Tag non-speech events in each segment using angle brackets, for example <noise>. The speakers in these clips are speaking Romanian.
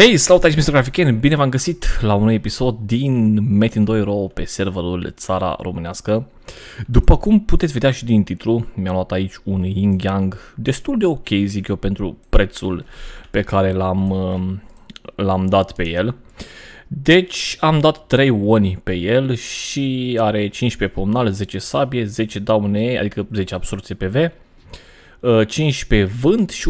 Hei, salut aici Mr. Grafiken, bine v-am găsit la un nou episod din Metin 2 Ro pe serverul Țara Românească. După cum puteți vedea și din titlu, mi-am luat aici un Yin Yang destul de ok, zic eu, pentru prețul pe care l-am um, l-am dat pe el. Deci am dat 3 oni pe el și are 15 pumnale, 10 sabie, 10 daune, adică 10 absorție PV 15 uh, vânt și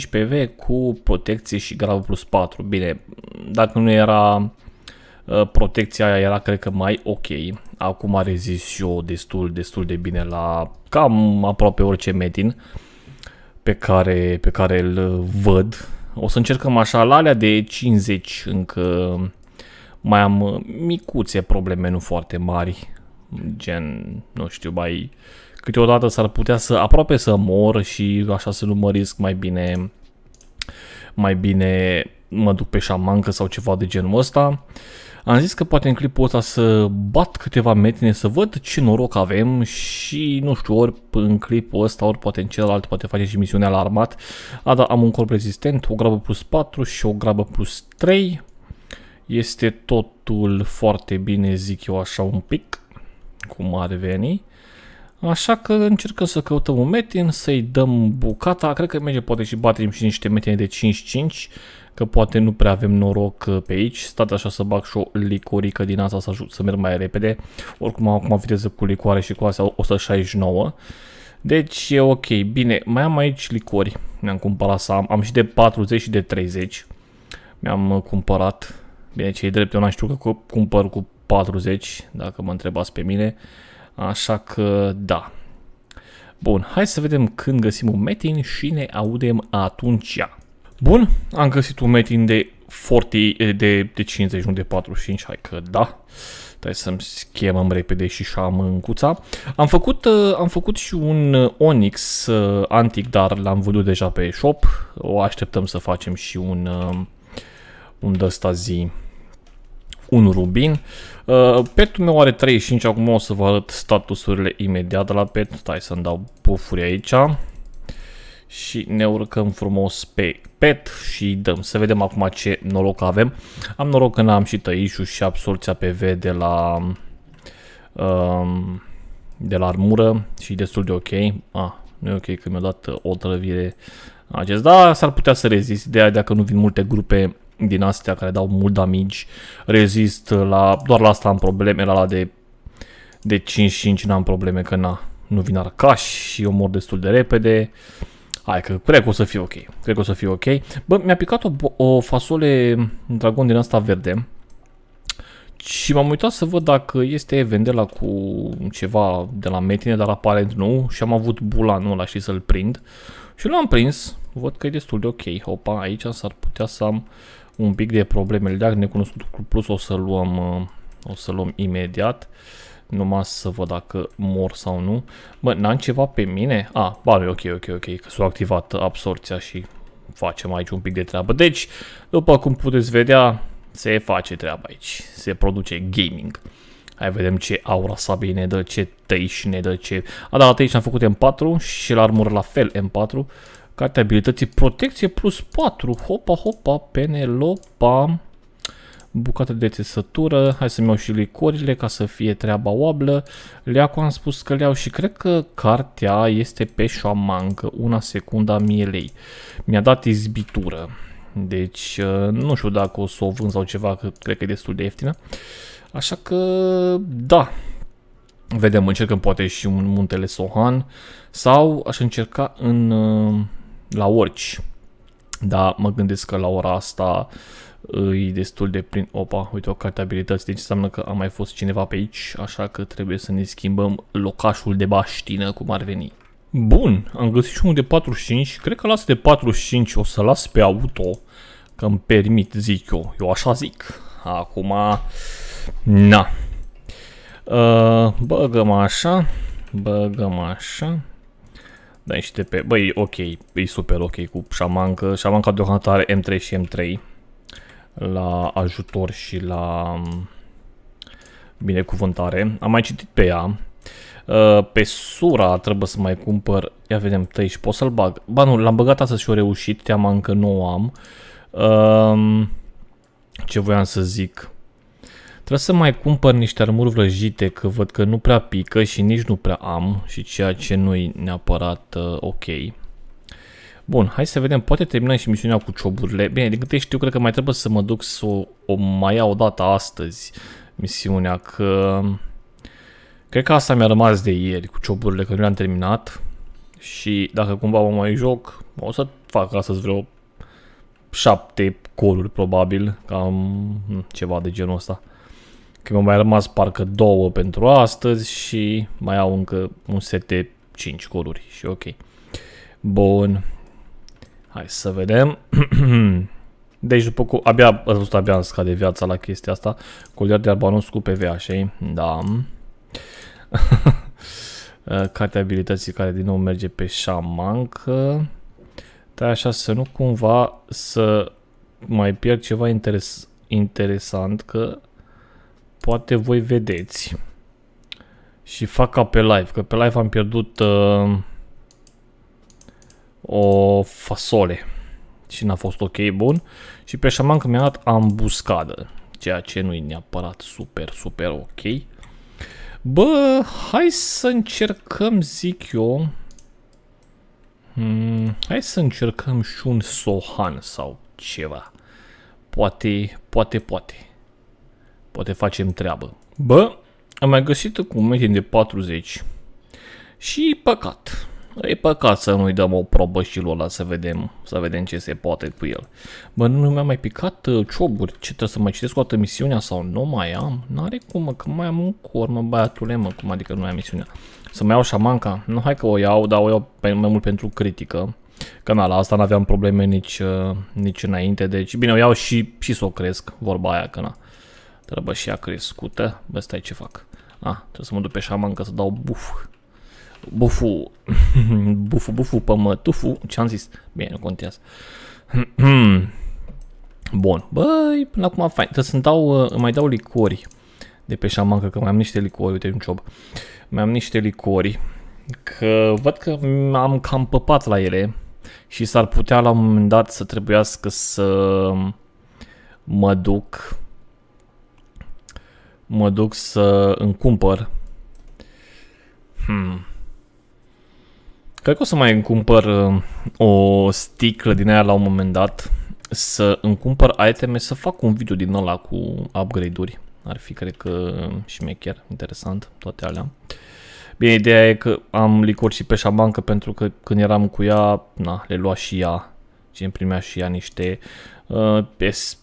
1.5 PV cu protecție și grav plus 4. Bine, dacă nu era uh, protecția era cred că mai ok. Acum a și eu destul, destul de bine la cam aproape orice metin pe care, pe care îl văd. O să încercăm așa la alea de 50 încă mai am uh, micuțe probleme, nu foarte mari, gen, nu știu, mai câteodată s-ar putea să aproape să mor și așa să nu mă risc mai bine, mai bine mă duc pe șamancă sau ceva de genul ăsta. Am zis că poate în clipul ăsta să bat câteva metine, să văd ce noroc avem și, nu știu, ori în clipul ăsta, ori poate în celălalt, poate face și misiunea la armat. A, da, am un corp rezistent, o grabă plus 4 și o grabă plus 3. Este totul foarte bine, zic eu așa un pic, cum ar veni. Așa că încercăm să căutăm un metin, să-i dăm bucata, cred că merge poate și batem și niște metine de 5-5, că poate nu prea avem noroc pe aici. Stați așa să bag și o licorică din asta să ajut să merg mai repede. Oricum acum viteză cu licoare și cu astea 169. Deci e ok, bine, mai am aici licori, mi-am cumpărat să am, am și de 40 și de 30, mi-am cumpărat, bine cei e drept, eu n-am știut că cumpăr cu 40, dacă mă întrebați pe mine, Așa că da. Bun, hai să vedem când găsim un metin și ne audem atunci. Bun, am găsit un metin de 40, eh, de, de 50, nu de 45, hai că da. Trebuie să-mi schemăm repede și așa în cuța. Am făcut, eh, am făcut și un eh, Onyx antic, dar l-am văzut deja pe shop. O așteptăm să facem și un, un dăsta zi un rubin. Uh, petul meu are 35, acum o să vă arăt statusurile imediat de la pet. Stai să-mi dau pufuri aici. Și ne urcăm frumos pe pet și dăm. Să vedem acum ce noroc avem. Am noroc că n-am și tăișul și absorția PV de la... Um, de la armură și destul de ok. Ah, nu e ok că mi-a dat o trăvire acest. Da, s-ar putea să rezist. De aia dacă nu vin multe grupe din astea care dau mult damage, rezist la, doar la asta am probleme, la, la de, de 5-5 n-am probleme că na, nu vin arcaș și eu mor destul de repede. Hai că cred că o să fie ok, cred că o să fie ok. Bă, mi-a picat o, o fasole dragon din asta verde și m-am uitat să văd dacă este vendela cu ceva de la metine, dar aparent nu și am avut bulanul ăla și să-l prind. Și l-am prins, văd că e destul de ok. Opa, aici s-ar putea să am un pic de problemele de necunoscut cu plus o să luăm, uh, o să luăm imediat. Numai să văd dacă mor sau nu. Bă, n-am ceva pe mine? A, ah, bă, ok, ok, ok, că s-a activat absorția și facem aici un pic de treabă. Deci, după cum puteți vedea, se face treaba aici. Se produce gaming. Hai vedem ce aura sabine ne dă, ce tăi și ne dă, ce... A, da, la tăi am făcut M4 și la armură la fel M4. Cartea abilității protecție plus 4. Hopa, hopa, Penelopa. Bucată de țesătură. Hai să-mi iau și licorile ca să fie treaba oablă. Leacu am spus că le iau și cred că cartea este pe șoamancă. Una secundă a mielei. Mi-a dat izbitură. Deci uh, nu știu dacă o să o vând sau ceva, că cred că e destul de ieftină. Așa că da, vedem, încercăm poate și un muntele Sohan sau aș încerca în uh, la orici. da, mă gândesc că la ora asta uh, e destul de prin... Opa, uite o carte abilități, deci înseamnă că a mai fost cineva pe aici, așa că trebuie să ne schimbăm locașul de baștină, cum ar veni. Bun, am găsit și unul de 45, cred că las de 45 o să las pe auto, că îmi permit, zic eu, eu așa zic. Acum, na. Uh, băgăm așa, băgăm așa. Da, și de pe... Băi, ok, e super ok cu șamancă. Șamanca deocamdată are M3 și M3 la ajutor și la mm, binecuvântare. Am mai citit pe ea. Uh, pe Sura trebuie să mai cumpăr, ia vedem, și pot să-l bag. Ba nu, l-am băgat astăzi și o reușit, teama încă nu o am. Uh, ce voiam să zic? Trebuie să mai cumpăr niște armuri vrăjite, că văd că nu prea pică și nici nu prea am și ceea ce nu-i neapărat uh, ok. Bun, hai să vedem, poate terminăm și misiunea cu cioburile. Bine, din câte știu, cred că mai trebuie să mă duc să o, o mai iau odată astăzi misiunea, că... Cred că asta mi-a rămas de ieri cu cioburile, că nu le-am terminat. Și dacă cumva mă mai joc, o să fac astăzi vreo șapte coruri probabil, cam hmm, ceva de genul ăsta. Că mi-au mai rămas parcă două pentru astăzi și mai au încă un set de 5 goluri și ok. Bun. Hai să vedem. <clears throat> Deci după cum Abia, ați văzut, abia îmi scade viața la chestia asta. colier de albanos cu PVA, și Da. <laughs> Cartea abilității care din nou merge pe șamancă. Dar așa să nu cumva să mai pierd ceva interes... interesant că poate voi vedeți. Și fac ca pe live, că pe live am pierdut uh, o fasole și n-a fost ok, bun. Și pe șaman că mi-a dat ambuscadă, ceea ce nu e neapărat super, super ok. Bă, hai să încercăm, zic eu, hmm, hai să încercăm și un Sohan sau ceva. Poate, poate, poate. Poate facem treabă. Bă, am mai găsit un metin de 40. Și păcat. E păcat să nu-i dăm o probă și lui ăla să vedem, să vedem ce se poate cu el. Bă, nu mi-a mai picat uh, cioburi. Ce, trebuie să mai citesc toată misiunea sau nu mai am? N-are cum, mă, că mai am un cor, mă, băiatule, mă, cum adică nu mai am misiunea. Să mai iau șamanca? Nu, hai că o iau, dar o iau pe, mai mult pentru critică. Că na, la asta n-aveam probleme nici, uh, nici înainte, deci bine, o iau și, și să o cresc, vorba aia, că na. Trăbășia crescută. Bă, stai ce fac. Ah, trebuie să mă duc pe șaman ca să dau buf. Bufu. <laughs> bufu, bufu, pămătufu. Ce-am zis? Bine, nu contează. <clears throat> Bun. Băi, până acum fain. Trebuie să-mi dau, uh, mai dau licori de pe șaman, că mai am niște licori. Uite, un ciob. Mai am niște licori. Că văd că am cam păpat la ele și s-ar putea la un moment dat să trebuiască să mă duc mă duc să îmi cumpăr. Hmm. Cred că o să mai îmi cumpăr uh, o sticlă din aia la un moment dat. Să îmi cumpăr iteme, să fac un video din ăla cu upgrade-uri. Ar fi, cred că, și chiar interesant, toate alea. Bine, ideea e că am licor și pe șabancă pentru că când eram cu ea, na, le lua și ea ce îmi primea și ea niște uh,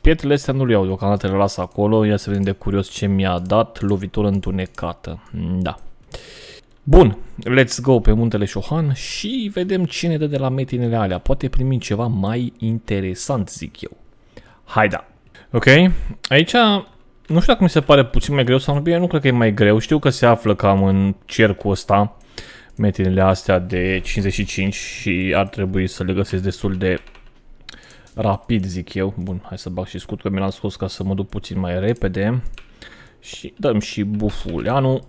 pietrele astea nu le iau deocamdată, le las acolo, ia să vedem de curios ce mi-a dat, lovitură întunecată, da. Bun, let's go pe muntele Șohan și vedem ce ne dă de la metinele alea, poate primim ceva mai interesant, zic eu. Hai da! Ok, aici nu știu dacă mi se pare puțin mai greu sau nu bine, nu cred că e mai greu, știu că se află cam în cercul ăsta, metinele astea de 55 și ar trebui să le găsesc destul de rapid, zic eu. Bun, hai să bag și scut că mi l-am scos ca să mă duc puțin mai repede. Și dăm și anu?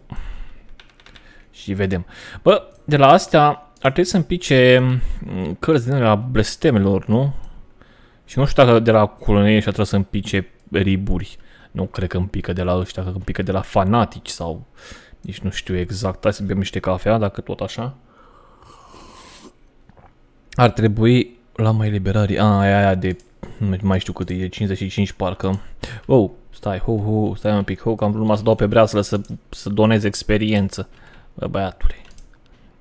Și vedem. Bă, de la astea ar trebui să pice mm, cărți din la blestemelor, nu? Și nu știu dacă de la colonie și trebuit să pice riburi. Nu cred că pică de la ăștia, că pică de la fanatici sau... Nici nu știu exact. Hai să bem niște cafea, dacă tot așa. Ar trebui la mai eliberare. A, aia, aia de... mai știu cât e, 55 parcă. Oh, stai, ho, ho, stai un pic, ho, că am vrut să dau pe breaslă să, să donez experiență. Bă, băiatule.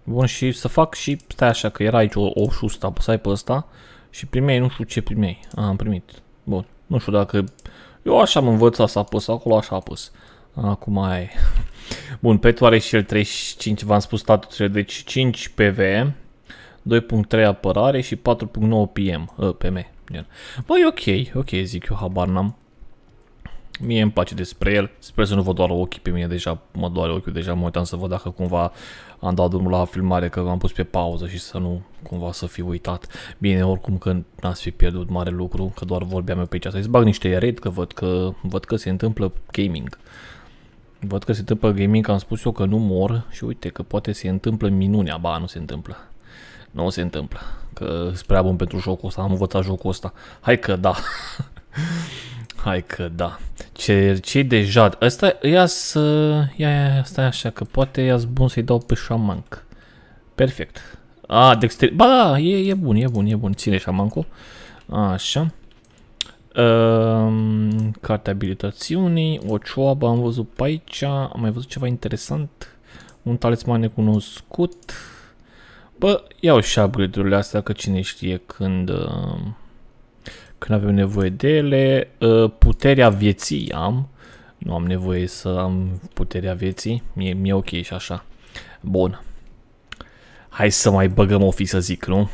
Bun, și să fac și, stai așa, că era aici o, o șusta, ai pe ăsta și primei, nu știu ce primei, A, am primit. Bun, nu știu dacă... Eu așa am învățat să apăs, acolo așa apăs. Acum ai. Bun, pe are și el 35, v-am spus statul deci 5 PV, 2.3 apărare și 4.9 PM, uh, PM. Băi, ok, ok, zic eu, habar n-am. Mie îmi place despre el, sper să nu vă doară ochii pe mine, deja mă doare ochiul, deja mă uitam să văd dacă cumva am dat drumul la filmare, că am pus pe pauză și să nu cumva să fi uitat. Bine, oricum că n-ați fi pierdut mare lucru, că doar vorbeam eu pe aici, să-i bag niște red, că văd că, văd că se întâmplă gaming. Văd că se întâmplă gaming, am spus eu că nu mor și uite că poate se întâmplă minunea, ba nu se întâmplă. Nu se întâmplă. Că sunt prea bun pentru jocul ăsta, am învățat jocul ăsta. Hai că da. <laughs> Hai că da. Ce, ce de jad. Asta ia să... Ia, ia, stai așa, că poate ia bun să-i dau pe șamanc. Perfect. A, dexter... Ba, da, e, e bun, e bun, e bun. Ține șamancul. Așa. Um, ehm, carte abilitațiunii, o cioabă, am văzut pe aici, am mai văzut ceva interesant, un talisman necunoscut, Bă, iau și upgrade-urile astea, că cine știe când, uh, când avem nevoie de ele. Uh, puterea vieții am. Nu am nevoie să am puterea vieții. Mie, mi-e ok și așa. Bun. Hai să mai băgăm o fi să zic, nu?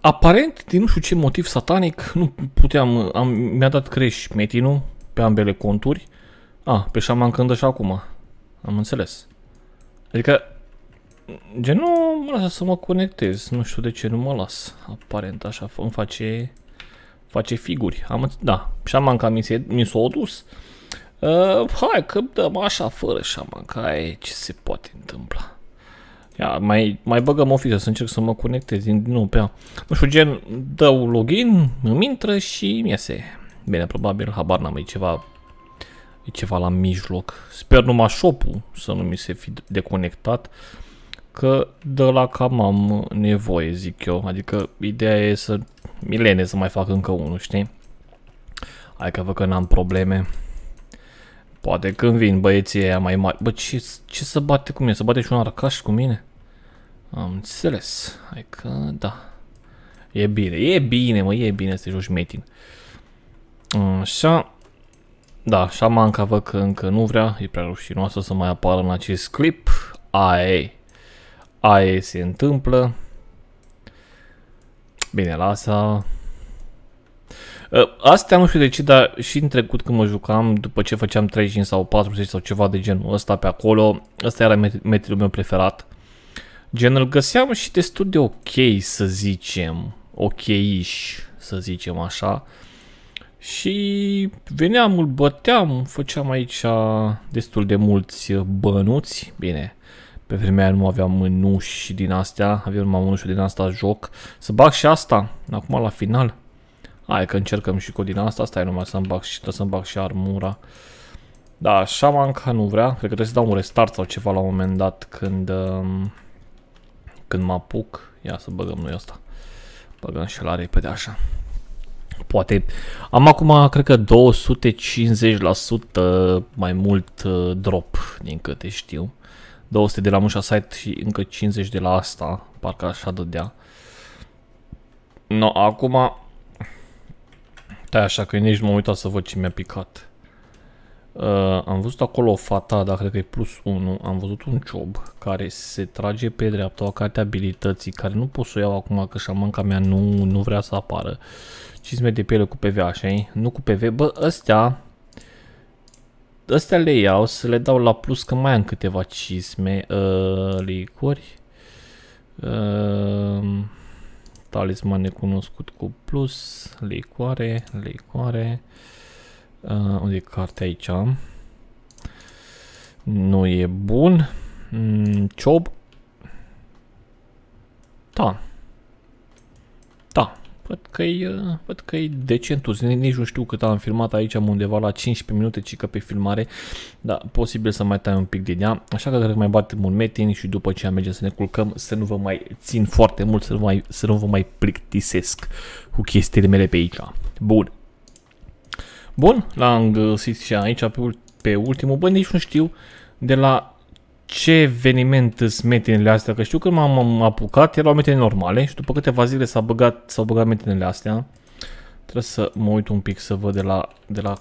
Aparent, din nu știu ce motiv satanic, nu puteam, mi-a dat creș metinul pe ambele conturi. A, ah, pe șaman cândă și acum. Am înțeles. Adică Gen, nu mă lasă să mă conectez, nu știu de ce nu mă las, aparent așa, îmi face, face figuri, am, da, șamanca mi, se, mi s-a dus. Uh, hai că dăm așa, fără șamanca, e ce se poate întâmpla. Ia, mai, mai băgăm ofiță să încerc să mă conectez din nou pe Nu știu, gen, dau login, îmi intră și mi se. Bine, probabil, habar n-am, e ceva, e ceva la mijloc. Sper numai shop să nu mi se fi deconectat. Uh, că de la cam am nevoie, zic eu. Adică ideea e să milene să mai fac încă unul, știi? Hai că văd că n-am probleme. Poate când vin băieții aia mai mari. Bă, ce, ce să bate cu mine? Să bate și un arcaș cu mine? Am înțeles. Hai că da. E bine, e bine, mă, e bine să te joci metin. Așa. Da, șamanca văd că încă nu vrea, e prea rușinoasă să mai apară în acest clip. Aia aia se întâmplă. Bine, lasa. asta... Ă, astea nu știu de ce, dar și în trecut când mă jucam, după ce făceam 35 sau 40 sau ceva de genul ăsta pe acolo, ăsta era metrul meu preferat. Gen, îl găseam și destul de ok, să zicem, ok să zicem așa. Și veneam, îl băteam, făceam aici destul de mulți bănuți, bine, uh, pe vremea aia nu aveam mânuși din astea, aveam numai mânușul din asta joc. Să bag și asta, acum la final. Hai că încercăm și cu din asta, stai numai să-mi bag și, să bag și armura. Da, ca nu vrea, cred că trebuie să dau un restart sau ceva la un moment dat când, um, când mă apuc. Ia să băgăm noi asta. Băgăm și la repede așa. Poate am acum, cred că 250% mai mult uh, drop din câte știu. 200 de la Mușa Site și încă 50 de la asta, parcă așa dădea. No, acum... Da, așa că nici nu m-am uitat să văd ce mi-a picat. Uh, am văzut acolo o fata, dar cred că e plus 1. Am văzut un job care se trage pe dreapta o carte abilității, care nu pot să o iau acum că șamanca mea nu, nu vrea să apară. Cizme de piele cu PV, așa -i? Nu cu PV, bă, ăstea Astea le iau, să le dau la plus, că mai am câteva cisme, uh, ă, licuri Uh, ă, talisman necunoscut cu plus, licoare, licoare. Uh, unde e cartea aici? Nu e bun. Mm, ciob. Da. Văd că e, văd că decent. nici nu știu cât am filmat aici, am undeva la 15 minute, ci că pe filmare, dar posibil să mai tai un pic din ea, așa că cred că mai batem un metin și după ce mergem să ne culcăm, să nu vă mai țin foarte mult, să nu, mai, să nu vă mai plictisesc cu chestiile mele pe aici. Bun. Bun, l-am găsit și aici pe, pe ultimul, bă, nici nu știu, de la ce eveniment sunt metinele astea, că știu că m-am apucat, erau metinele normale și după câteva zile s-au băgat, s-au băgat metinele astea. Trebuie să mă uit un pic să văd de la, de la,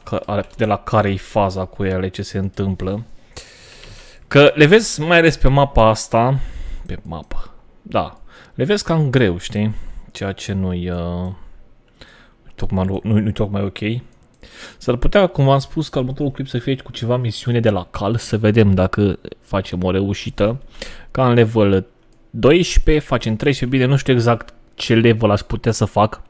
de la care e faza cu ele, ce se întâmplă. Că le vezi mai ales pe mapa asta, pe mapă, da, le vezi cam greu, știi? Ceea ce nu-i uh, tocmai, nu, nu tocmai ok. S-ar putea, cum v-am spus, că următorul clip să fie cu ceva misiune de la cal, să vedem dacă facem o reușită. Ca în level 12, facem 13, bine, nu știu exact ce level aș putea să fac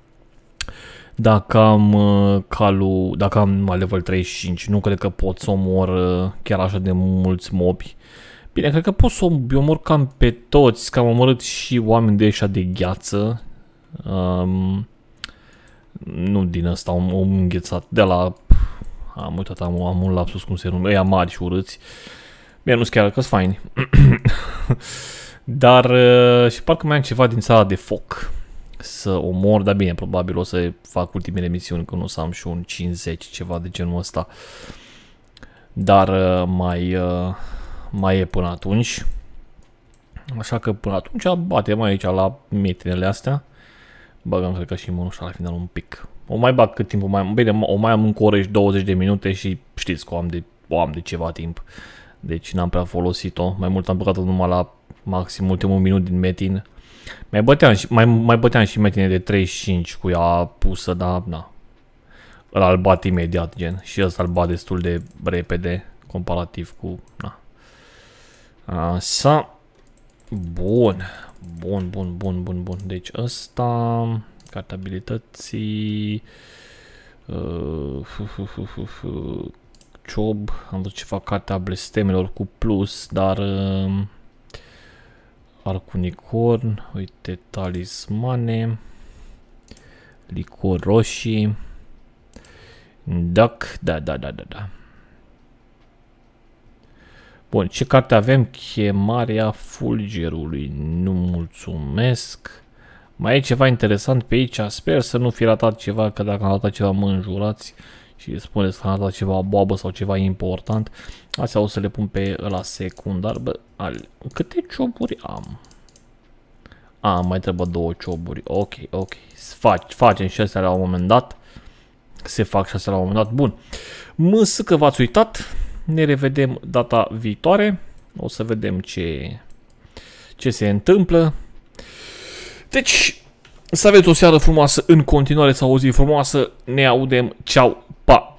dacă am uh, calul, dacă am numai level 35, nu cred că pot să omor uh, chiar așa de mulți mobi. Bine, cred că pot să omor cam pe toți, că am omorât și oameni de așa de gheață. Um, nu din ăsta, un om înghețat, de la, am uitat, am, am un lapsus cum se numește, ăia mari și urâți. Bine, nu-s chiar, că-s faini. <clears throat> Dar uh, și parcă mai am ceva din sala de foc să omor, dar bine, probabil o să fac ultimele misiuni, că nu o să am și un 50, ceva de genul ăsta. Dar uh, mai, uh, mai e până atunci. Așa că până atunci batem aici la metinele astea. Băgăm, cred că și mânușa la final un pic. O mai bag cât timp o mai am. Bine, o mai am încă o oră și 20 de minute și știți că o am de, o am de ceva timp. Deci n-am prea folosit-o. Mai mult am băgat-o numai la maxim ultimul minut din metin. Mai băteam și, mai, mai băteam și metine de 35 cu ea pusă, dar na. Îl bat imediat, gen. Și ăsta îl bat destul de repede, comparativ cu, na. Așa. Bun, bun, bun, bun, bun, bun. Deci ăsta, cartea abilității, uh, am văzut ce fac cartea blestemelor cu plus, dar uh, arc uite talismane, licor roșii, duck, da, da, da, da, da. Bun, ce carte avem? Chemarea fulgerului. Nu mulțumesc. Mai e ceva interesant pe aici. Sper să nu fi ratat ceva, că dacă am ratat ceva mă înjurați și spuneți că am ratat ceva boabă sau ceva important. Astea o să le pun pe la secundar. Bă, al, câte cioburi am? A, mai trebuie două cioburi. Ok, ok. Fac, facem și astea la un moment dat. Se fac și astea la un moment dat. Bun. Mă că v-ați uitat. Ne revedem data viitoare. O să vedem ce, ce se întâmplă. Deci, să aveți o seară frumoasă în continuare, să o zi frumoasă. Ne audem. Ceau, pa!